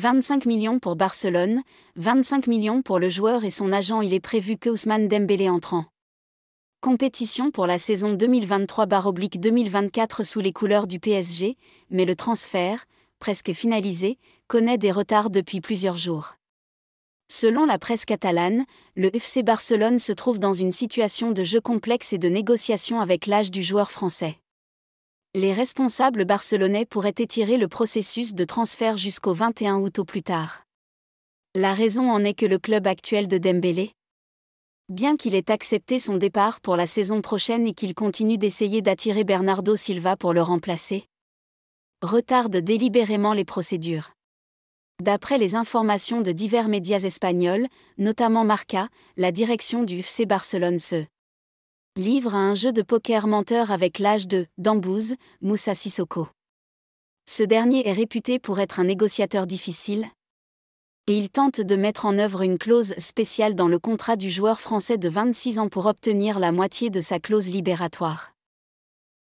25 millions pour Barcelone, 25 millions pour le joueur et son agent. Il est prévu que Ousmane Dembélé entrant. Compétition pour la saison 2023-2024 sous les couleurs du PSG, mais le transfert, presque finalisé, connaît des retards depuis plusieurs jours. Selon la presse catalane, le FC Barcelone se trouve dans une situation de jeu complexe et de négociation avec l'âge du joueur français les responsables barcelonais pourraient étirer le processus de transfert jusqu'au 21 août au plus tard. La raison en est que le club actuel de Dembélé, bien qu'il ait accepté son départ pour la saison prochaine et qu'il continue d'essayer d'attirer Bernardo Silva pour le remplacer, retarde délibérément les procédures. D'après les informations de divers médias espagnols, notamment Marca, la direction du FC Barcelone se livre à un jeu de poker menteur avec l'âge de Dambouze, Moussa Sissoko. Ce dernier est réputé pour être un négociateur difficile, et il tente de mettre en œuvre une clause spéciale dans le contrat du joueur français de 26 ans pour obtenir la moitié de sa clause libératoire.